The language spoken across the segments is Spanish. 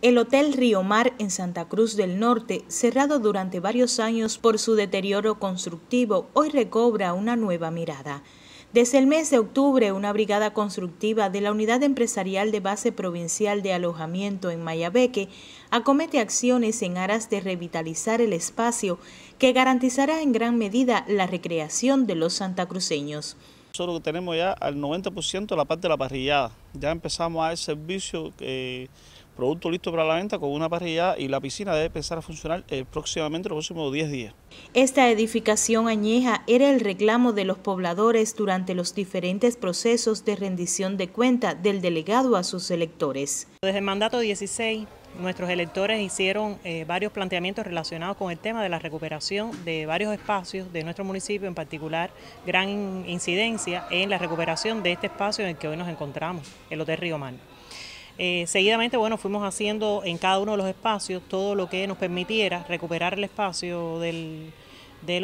El Hotel Río Mar en Santa Cruz del Norte, cerrado durante varios años por su deterioro constructivo, hoy recobra una nueva mirada. Desde el mes de octubre, una brigada constructiva de la Unidad Empresarial de Base Provincial de Alojamiento en Mayabeque acomete acciones en aras de revitalizar el espacio que garantizará en gran medida la recreación de los santacruceños. Nosotros tenemos ya al 90% la parte de la parrillada. Ya empezamos a hacer servicio eh, producto listo para la venta con una parrilla y la piscina debe empezar a funcionar eh, próximamente los próximos 10 días. Esta edificación añeja era el reclamo de los pobladores durante los diferentes procesos de rendición de cuenta del delegado a sus electores. Desde el mandato 16, nuestros electores hicieron eh, varios planteamientos relacionados con el tema de la recuperación de varios espacios de nuestro municipio, en particular gran incidencia en la recuperación de este espacio en el que hoy nos encontramos, el Hotel Río Mano. Eh, seguidamente, bueno, fuimos haciendo en cada uno de los espacios todo lo que nos permitiera recuperar el espacio del,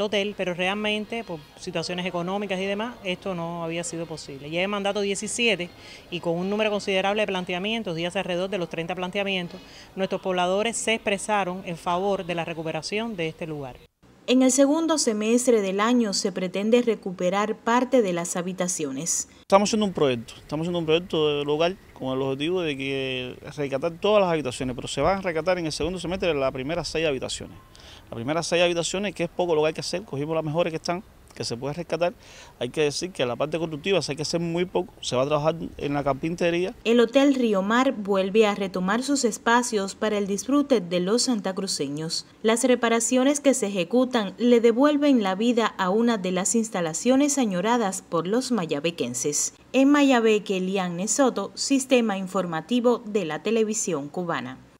hotel, pero realmente por situaciones económicas y demás, esto no había sido posible. Ya he mandato 17 y con un número considerable de planteamientos, días alrededor de los 30 planteamientos, nuestros pobladores se expresaron en favor de la recuperación de este lugar. En el segundo semestre del año se pretende recuperar parte de las habitaciones. Estamos haciendo un proyecto, estamos haciendo un proyecto local con el objetivo de que rescatar todas las habitaciones, pero se van a rescatar en el segundo semestre las primeras seis habitaciones. Las primeras seis habitaciones, que es poco lo que hay que hacer, cogimos las mejores que están que se puede rescatar, hay que decir que la parte constructiva se hay que hacer muy poco, se va a trabajar en la carpintería. El Hotel Río Mar vuelve a retomar sus espacios para el disfrute de los santacruceños. Las reparaciones que se ejecutan le devuelven la vida a una de las instalaciones añoradas por los mayabequenses. En Mayabeque, Lian Soto, Sistema Informativo de la Televisión Cubana.